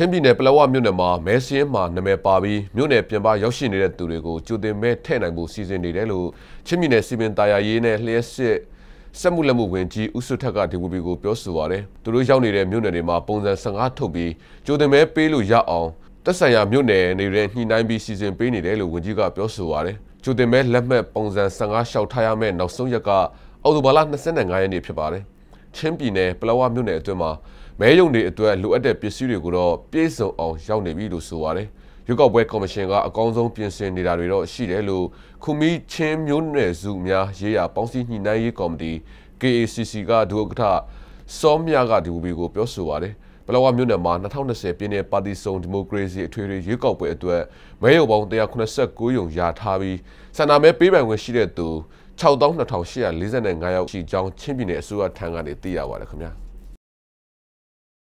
ချင်းပြည်နယ်ပလောဝမြို့နယ်မှာမဲစင်းမှာနာမည်ပါပြီးမြို့နယ်ပြင်ပရောက်ရှိနေတဲ့သူတွေကိုကြိုတင်မဲထည့်နိုင်ဖို့စီစဉ်နေတယ်လို့ချင်းပြည်နယ်စီမင်းတာယာရေးနဲ့လျှက်စစ်စက်မှုလက်မှုဝန်ကြီးဦးစုထက်ကဒီဝီပီကိုပြောဆိုပါတယ်သူတို့ရောက်နေတဲ့မြို့နယ်တွေမှာပုံစံ15ထုတ်ပြီးကြိုတင်မဲပေးလို့ရအောင်တက်ဆိုင်ရာမြို့နယ်နေတဲ့ညှိနှိုင်းပြီးစီစဉ်ပေးနေတယ်လို့ဝန်ကြီးကပြောဆိုပါတယ်ကြိုတင်မဲလက်မှတ်ပုံစံ15လျှောက်ထားရမယ့်နောက်ဆုံးရက်ကအော်တိုဘာလ25ရက်နေ့ဖြစ်ပါတယ်။ချင်းပြည်နယ်ပလောဝမြို့နယ်အတွင်းမှာမဲရုံတွေအတွက်လိုအပ်တဲ့ပစ္စည်းတွေကိုတော့ပြည့်စုံအောင်ရောက်နေပြီလို့ဆိုပါတယ်။ရွေးကောက်ပွဲကော်မရှင်ကအကောင်းဆုံးပြင်ဆင်နေတာတွေတော့ရှိတယ်လို့ခုမီချင်းမျိုးနွယ်စုများရေးရာပေါင်းစည်းညှိနှိုင်းရေးကော်မတီ KACC ကဒုက္ကဋ္ဌစောမြကဒီဝီကိုပြောဆိုပါတယ်။ပလောဝမြို့နယ်မှာ2020ပြည်내ပါတီစုံဒီမိုကရေစီအထွေထွေရွေးကောက်ပွဲအတွက်မဲရုံပေါင်း189ရုံရာထားပြီးဆန္ဒမဲပေးပိုင်ခွင့်ရှိတဲ့သူ6,245ယောက်ရှိကြောင်းချင်းပြည်နယ်အစိုးရထံကနေသိရပါတယ်ခင်ဗျာ။